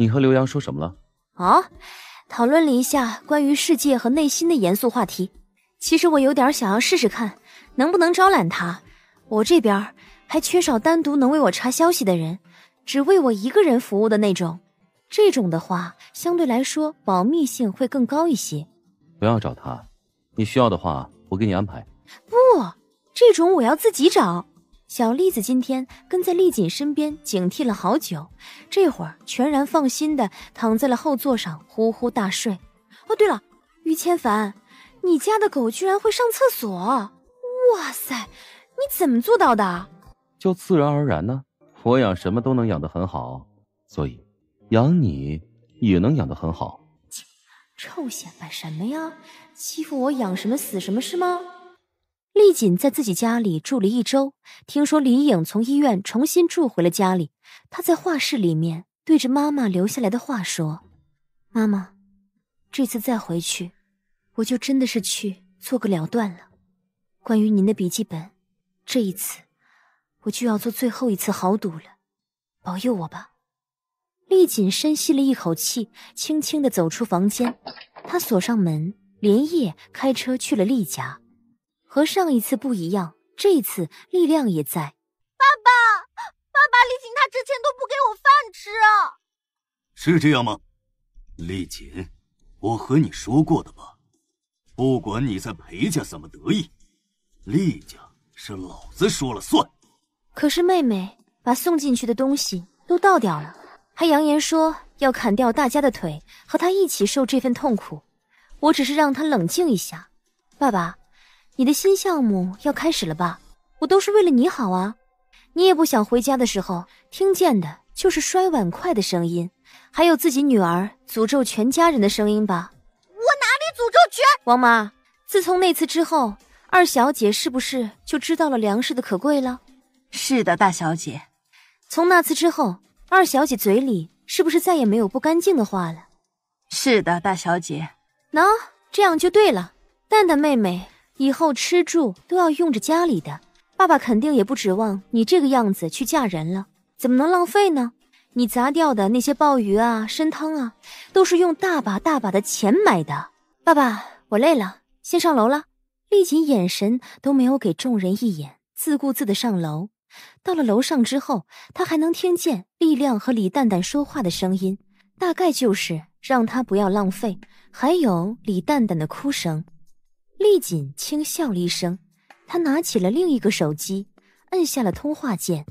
你和刘洋说什么了？啊，讨论了一下关于世界和内心的严肃话题。其实我有点想要试试看，能不能招揽他。我这边还缺少单独能为我查消息的人，只为我一个人服务的那种。这种的话，相对来说保密性会更高一些。不要找他，你需要的话，我给你安排。不，这种我要自己找。小栗子今天跟在丽锦身边警惕了好久，这会儿全然放心的躺在了后座上呼呼大睡。哦，对了，于千帆，你家的狗居然会上厕所！哇塞，你怎么做到的？就自然而然呢。我养什么都能养得很好，所以养你也能养得很好。切，臭显摆什么呀？欺负我养什么死什么是吗？丽锦在自己家里住了一周，听说李颖从医院重新住回了家里。她在画室里面对着妈妈留下来的话说：“妈妈，这次再回去，我就真的是去做个了断了。关于您的笔记本，这一次我就要做最后一次豪赌了，保佑我吧。”丽锦深吸了一口气，轻轻的走出房间，她锁上门，连夜开车去了丽家。和上一次不一样，这一次力量也在。爸爸，爸爸，丽锦她之前都不给我饭吃，是这样吗？丽锦，我和你说过的吧，不管你在裴家怎么得意，厉家是老子说了算。可是妹妹把送进去的东西都倒掉了，还扬言说要砍掉大家的腿，和她一起受这份痛苦。我只是让他冷静一下，爸爸。你的新项目要开始了吧？我都是为了你好啊！你也不想回家的时候听见的就是摔碗筷的声音，还有自己女儿诅咒全家人的声音吧？我哪里诅咒全？王妈，自从那次之后，二小姐是不是就知道了粮食的可贵了？是的，大小姐。从那次之后，二小姐嘴里是不是再也没有不干净的话了？是的，大小姐。喏，这样就对了，蛋蛋妹妹。以后吃住都要用着家里的，爸爸肯定也不指望你这个样子去嫁人了，怎么能浪费呢？你砸掉的那些鲍鱼啊、参汤啊，都是用大把大把的钱买的。爸爸，我累了，先上楼了。丽锦眼神都没有给众人一眼，自顾自的上楼。到了楼上之后，她还能听见力亮和李蛋蛋说话的声音，大概就是让他不要浪费，还有李蛋蛋的哭声。丽锦轻笑了一声，她拿起了另一个手机，摁下了通话键。